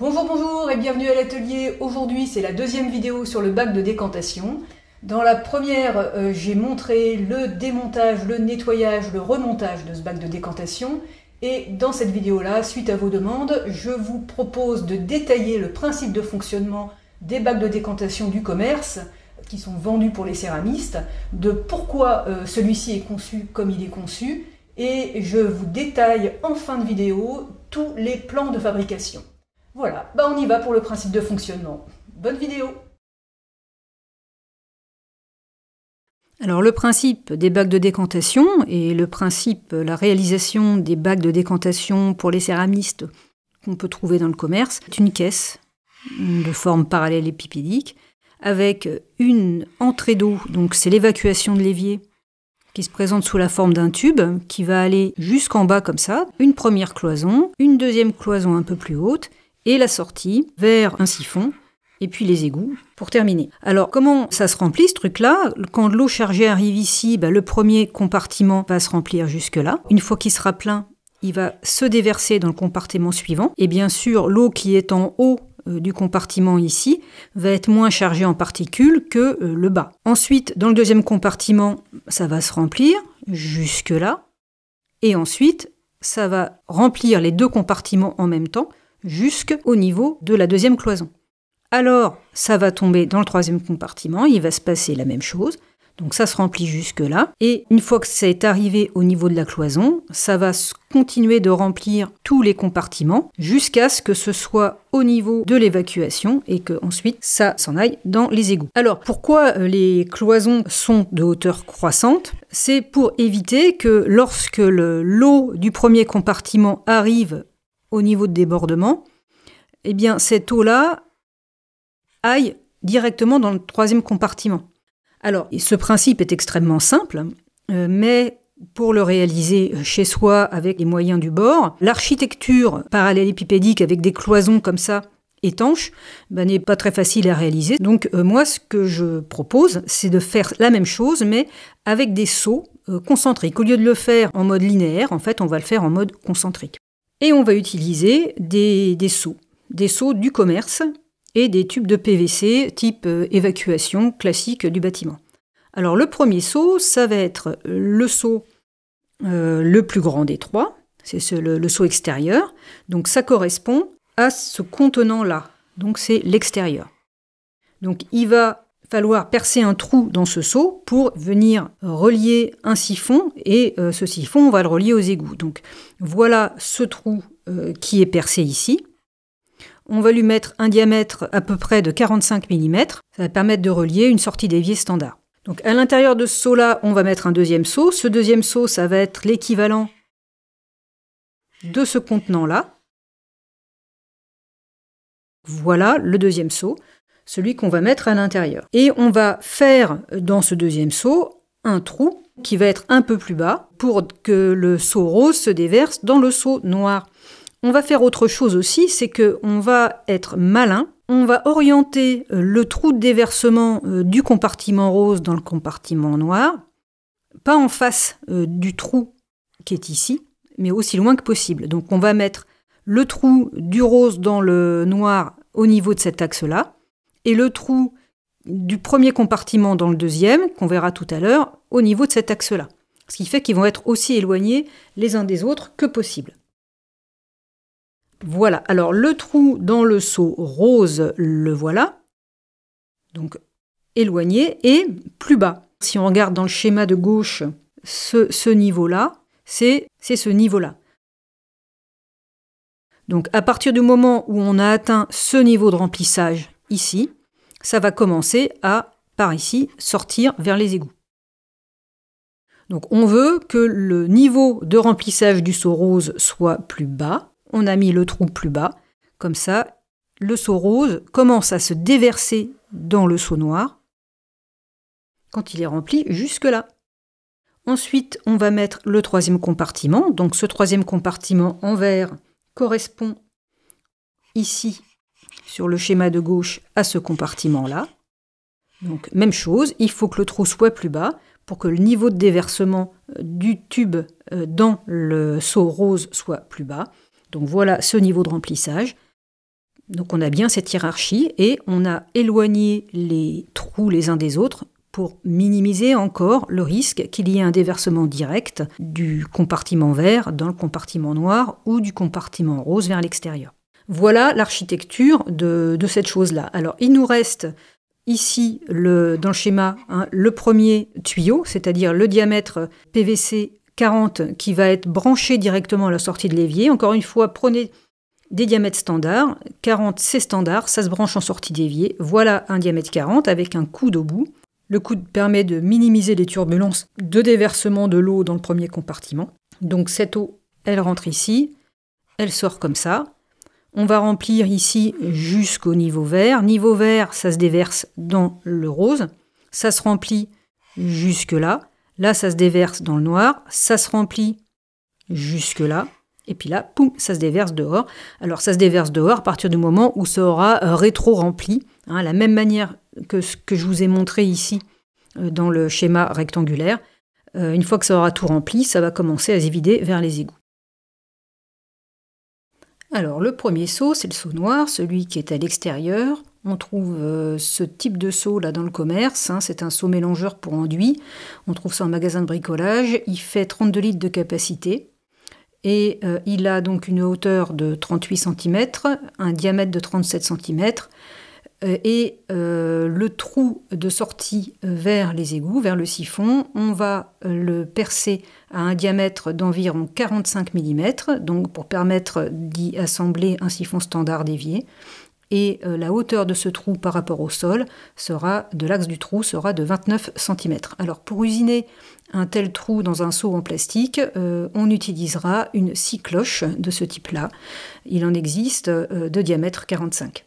Bonjour, bonjour et bienvenue à l'atelier. Aujourd'hui, c'est la deuxième vidéo sur le bac de décantation. Dans la première, euh, j'ai montré le démontage, le nettoyage, le remontage de ce bac de décantation. Et dans cette vidéo-là, suite à vos demandes, je vous propose de détailler le principe de fonctionnement des bacs de décantation du commerce qui sont vendus pour les céramistes, de pourquoi euh, celui-ci est conçu comme il est conçu, et je vous détaille en fin de vidéo tous les plans de fabrication. Voilà, bah, on y va pour le principe de fonctionnement. Bonne vidéo Alors le principe des bacs de décantation et le principe, la réalisation des bacs de décantation pour les céramistes qu'on peut trouver dans le commerce, c'est une caisse de forme parallèle épipédique avec une entrée d'eau, donc c'est l'évacuation de l'évier qui se présente sous la forme d'un tube qui va aller jusqu'en bas comme ça, une première cloison, une deuxième cloison un peu plus haute et la sortie vers un siphon et puis les égouts pour terminer. Alors comment ça se remplit ce truc-là Quand l'eau chargée arrive ici, bah, le premier compartiment va se remplir jusque-là. Une fois qu'il sera plein, il va se déverser dans le compartiment suivant. Et bien sûr, l'eau qui est en haut euh, du compartiment ici va être moins chargée en particules que euh, le bas. Ensuite, dans le deuxième compartiment, ça va se remplir jusque-là. Et ensuite, ça va remplir les deux compartiments en même temps jusqu'au niveau de la deuxième cloison. Alors, ça va tomber dans le troisième compartiment, il va se passer la même chose. Donc ça se remplit jusque-là. Et une fois que ça est arrivé au niveau de la cloison, ça va continuer de remplir tous les compartiments jusqu'à ce que ce soit au niveau de l'évacuation et que ensuite ça s'en aille dans les égouts. Alors pourquoi euh, les cloisons sont de hauteur croissante C'est pour éviter que lorsque l'eau du premier compartiment arrive au niveau de débordement, eh bien cette eau-là aille directement dans le troisième compartiment. Alors, ce principe est extrêmement simple, euh, mais pour le réaliser euh, chez soi avec les moyens du bord, l'architecture parallélépipédique avec des cloisons comme ça étanches bah, n'est pas très facile à réaliser. Donc euh, moi, ce que je propose, c'est de faire la même chose, mais avec des sauts concentriques. Au lieu de le faire en mode linéaire, en fait, on va le faire en mode concentrique. Et on va utiliser des, des seaux, des seaux du commerce et des tubes de PVC type euh, évacuation classique du bâtiment. Alors le premier seau, ça va être le seau euh, le plus grand des trois, c'est le, le seau extérieur, donc ça correspond à ce contenant-là, donc c'est l'extérieur. Donc il va falloir percer un trou dans ce seau pour venir relier un siphon et euh, ce siphon, on va le relier aux égouts. Donc voilà ce trou euh, qui est percé ici. On va lui mettre un diamètre à peu près de 45 mm. Ça va permettre de relier une sortie d'évier standard. Donc à l'intérieur de ce seau-là, on va mettre un deuxième seau. Ce deuxième seau, ça va être l'équivalent de ce contenant-là. Voilà le deuxième seau celui qu'on va mettre à l'intérieur. Et on va faire dans ce deuxième seau un trou qui va être un peu plus bas pour que le seau rose se déverse dans le seau noir. On va faire autre chose aussi, c'est qu'on va être malin, on va orienter euh, le trou de déversement euh, du compartiment rose dans le compartiment noir, pas en face euh, du trou qui est ici, mais aussi loin que possible. Donc on va mettre le trou du rose dans le noir au niveau de cet axe-là, et le trou du premier compartiment dans le deuxième, qu'on verra tout à l'heure, au niveau de cet axe-là. Ce qui fait qu'ils vont être aussi éloignés les uns des autres que possible. Voilà, alors le trou dans le seau rose, le voilà. Donc éloigné et plus bas. Si on regarde dans le schéma de gauche, ce, ce niveau-là, c'est ce niveau-là. Donc à partir du moment où on a atteint ce niveau de remplissage ici, ça va commencer à, par ici, sortir vers les égouts. Donc on veut que le niveau de remplissage du seau rose soit plus bas. On a mis le trou plus bas. Comme ça, le seau rose commence à se déverser dans le seau noir quand il est rempli jusque-là. Ensuite, on va mettre le troisième compartiment. Donc ce troisième compartiment en vert correspond ici sur le schéma de gauche à ce compartiment-là. Donc même chose, il faut que le trou soit plus bas pour que le niveau de déversement euh, du tube euh, dans le seau rose soit plus bas. Donc voilà ce niveau de remplissage. Donc on a bien cette hiérarchie et on a éloigné les trous les uns des autres pour minimiser encore le risque qu'il y ait un déversement direct du compartiment vert dans le compartiment noir ou du compartiment rose vers l'extérieur. Voilà l'architecture de, cette chose-là. Alors, il nous reste ici, le, dans le schéma, hein, le premier tuyau, c'est-à-dire le diamètre PVC 40 qui va être branché directement à la sortie de l'évier. Encore une fois, prenez des diamètres standards. 40, c'est standard, ça se branche en sortie d'évier. Voilà un diamètre 40 avec un coude au bout. Le coude permet de minimiser les turbulences de déversement de l'eau dans le premier compartiment. Donc cette eau, elle rentre ici, elle sort comme ça. On va remplir ici jusqu'au niveau vert. Niveau vert, ça se déverse dans le rose. Ça se remplit jusque-là. Là, ça se déverse dans le noir. Ça se remplit jusque-là. Et puis là, poum, ça se déverse dehors. Alors ça se déverse dehors à partir du moment où ça aura euh, rétro-rempli. Hein, la même manière que ce que je vous ai montré ici euh, dans le schéma rectangulaire. Euh, une fois que ça aura tout rempli, ça va commencer à se vers les égouts. Alors le premier seau, c'est le seau noir, celui qui est à l'extérieur. On trouve euh, ce type de seau là dans le commerce, hein. c'est un seau mélangeur pour enduit. On trouve ça en magasin de bricolage, il fait 32 litres de capacité et euh, il a donc une hauteur de 38 cm, un diamètre de 37 cm. Euh, et euh, le trou de sortie euh, vers les égouts, vers le siphon, on va le percer à un diamètre d'environ 45 mm, donc pour permettre d'y assembler un siphon standard d'évier, Et la hauteur de ce trou par rapport au sol sera, de l'axe du trou sera de 29 cm. Alors pour usiner un tel trou dans un seau en plastique, on utilisera une scie cloche de ce type-là. Il en existe de diamètre 45.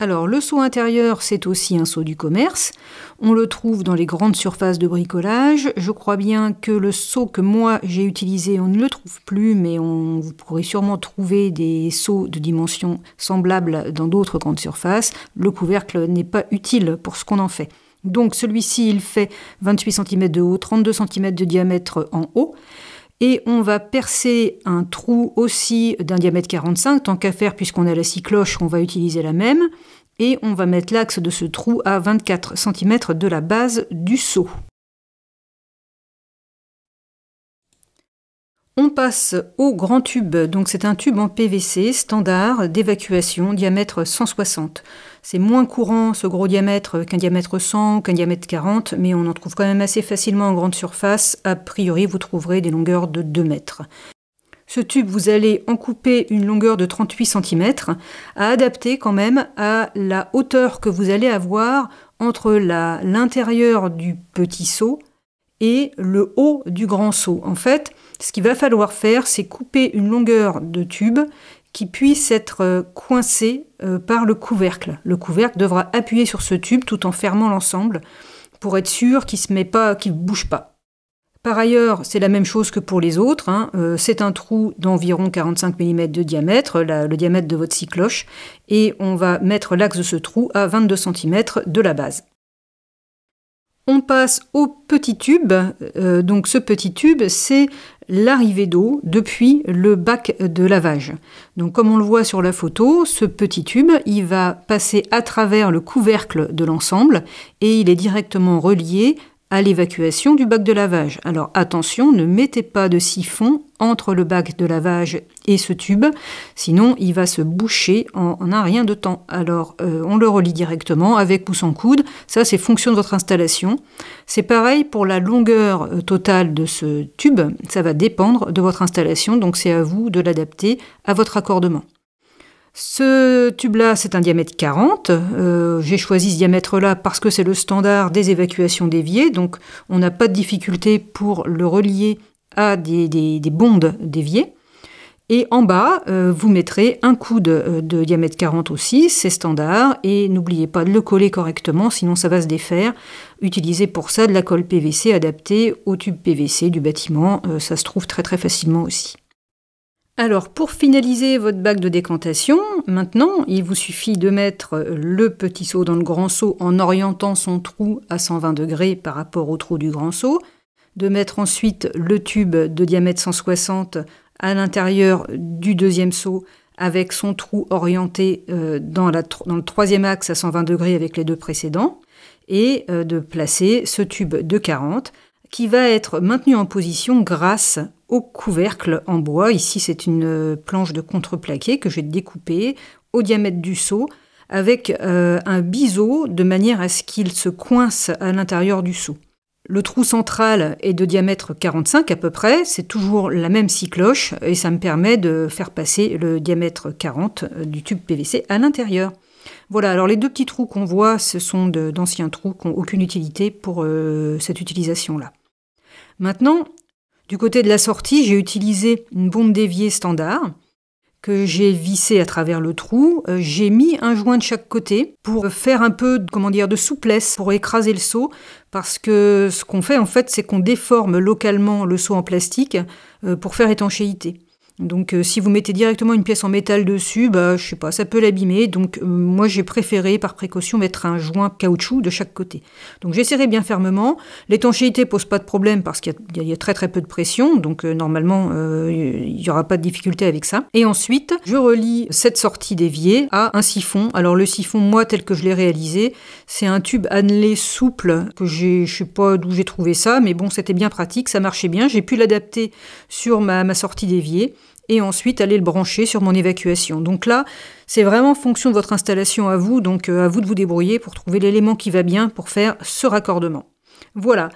Alors le seau intérieur, c'est aussi un seau du commerce. On le trouve dans les grandes surfaces de bricolage. Je crois bien que le seau que moi j'ai utilisé, on ne le trouve plus, mais on, vous pourrez sûrement trouver des seaux de dimensions semblables dans d'autres grandes surfaces. Le couvercle n'est pas utile pour ce qu'on en fait. Donc celui-ci, il fait 28 cm de haut, 32 cm de diamètre en haut et on va percer un trou aussi d'un diamètre 45, tant qu'à faire puisqu'on a la cloche, on va utiliser la même, et on va mettre l'axe de ce trou à 24 cm de la base du seau. On passe au grand tube. Donc c'est un tube en PVC standard d'évacuation, diamètre 160. C'est moins courant ce gros diamètre qu'un diamètre 100 qu'un diamètre 40, mais on en trouve quand même assez facilement en grande surface. A priori, vous trouverez des longueurs de 2 mètres. Ce tube, vous allez en couper une longueur de 38 cm, à adapter quand même à la hauteur que vous allez avoir entre l'intérieur du petit seau et le haut du grand seau. En fait, ce qu'il va falloir faire, c'est couper une longueur de tube qui puisse être euh, coincée euh, par le couvercle. Le couvercle devra appuyer sur ce tube tout en fermant l'ensemble pour être sûr qu'il ne bouge pas. Par ailleurs, c'est la même chose que pour les autres. Hein. Euh, c'est un trou d'environ 45 mm de diamètre, le diamètre de votre cycloche, et on va mettre l'axe de ce trou à 22 cm de la base. On passe au petit tube. Euh, donc ce petit tube, c'est l'arrivée d'eau depuis le bac de lavage. Donc comme on le voit sur la photo, ce petit tube, il va passer à travers le couvercle de l'ensemble et il est directement relié à l'évacuation du bac de lavage. Alors attention, ne mettez pas de siphon entre le bac de lavage et ce tube, sinon il va se boucher en, un rien de temps. Alors euh, on le relie directement avec ou sans coude, ça c'est fonction de votre installation. C'est pareil pour la longueur euh, totale de ce tube, ça va dépendre de votre installation, donc c'est à vous de l'adapter à votre accordement. Ce tube-là, c'est un diamètre 40. Euh, j'ai choisi ce diamètre-là parce que c'est le standard des évacuations déviées, donc on n'a pas de difficulté pour le relier à des, des, des bondes d'évier. Et en bas, euh, vous mettrez un coude euh, de, diamètre 40 aussi, c'est standard, et n'oubliez pas de le coller correctement, sinon ça va se défaire. Utilisez pour ça de la colle PVC adaptée au tube PVC du bâtiment, ça se trouve très très facilement aussi. Alors, pour finaliser votre bac de décantation, maintenant, il vous suffit de mettre le petit seau dans le grand seau en orientant son trou à 120 degrés par rapport au trou du grand seau, de mettre ensuite le tube de diamètre 160 à l'intérieur du deuxième seau avec son trou orienté euh, dans, le troisième axe à 120 degrés avec les deux précédents, et euh, de placer ce tube de 40 qui va être maintenu en position grâce au couvercle en bois. Ici, c'est une euh, planche de contreplaqué que j'ai découpée au diamètre du seau avec euh, un biseau de manière à ce qu'il se coince à l'intérieur du seau. Le trou central est de diamètre 45 à peu près, c'est toujours la même cycloche et ça me permet de faire passer le diamètre 40 euh, du tube PVC à l'intérieur. Voilà, alors les deux petits trous qu'on voit, ce sont d'anciens trous qui n'ont aucune utilité pour cette utilisation-là. Maintenant, du côté de la sortie, j'ai utilisé une bombe d'évier standard que j'ai vissée à travers le trou. Euh, j'ai mis un joint de chaque côté pour faire un peu comment dire, de souplesse, pour écraser le seau, parce que ce qu'on fait en fait, c'est qu'on déforme localement le seau en plastique euh, pour faire étanchéité. Donc euh, si vous mettez directement une pièce en métal dessus, bah, je sais pas, ça peut l'abîmer. Donc euh, moi j'ai préféré par précaution mettre un joint caoutchouc de chaque côté. Donc j'ai serré bien fermement. L'étanchéité pose pas de problème parce qu'il y, a très très peu de pression. Donc euh, normalement il n'y aura pas de difficulté avec ça. Et ensuite je relie cette sortie d'évier à un siphon. Alors le siphon moi tel que je l'ai réalisé, c'est un tube annelé souple que j'ai, je sais pas d'où j'ai trouvé ça, mais bon c'était bien pratique, ça marchait bien. J'ai pu l'adapter sur ma, ma sortie d'évier et ensuite aller le brancher sur mon évacuation. Donc là, c'est vraiment fonction de votre installation à vous, donc euh, à vous de vous débrouiller pour trouver l'élément qui va bien pour faire ce raccordement. Voilà.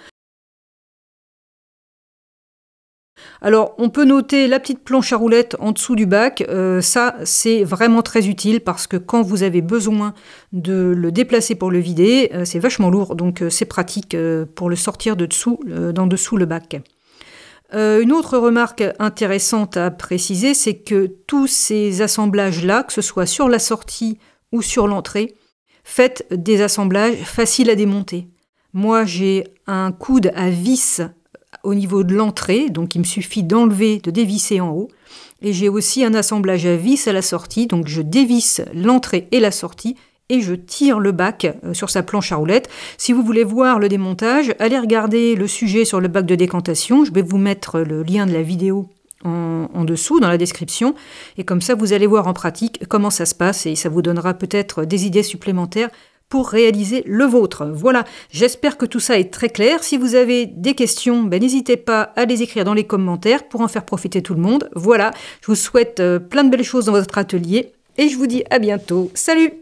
Alors on peut noter la petite planche à roulettes en dessous du bac, euh, ça c'est vraiment très utile parce que quand vous avez besoin de le déplacer pour le vider, euh, c'est vachement lourd, donc c'est pratique pour le sortir de dessous, d'en dessous le bac. Euh, une autre remarque intéressante à préciser, c'est que tous ces assemblages-là, que ce soit sur la sortie ou sur l'entrée, faites des assemblages faciles à démonter. Moi, j'ai un coude à vis au niveau de l'entrée, donc il me suffit d'enlever, de dévisser en haut. Et j'ai aussi un assemblage à vis à la sortie, donc je dévisse l'entrée et la sortie, et je tire le bac euh, sur sa planche à roulettes. Si vous voulez voir le démontage, allez regarder le sujet sur le bac de décantation. Je vais vous mettre le lien de la vidéo en, dessous, dans la description. Et comme ça, vous allez voir en pratique comment ça se passe et ça vous donnera peut-être des idées supplémentaires pour réaliser le vôtre. Voilà, j'espère que tout ça est très clair. Si vous avez des questions, ben, n'hésitez pas à les écrire dans les commentaires pour en faire profiter tout le monde. Voilà, je vous souhaite euh, plein de belles choses dans votre atelier et je vous dis à bientôt. Salut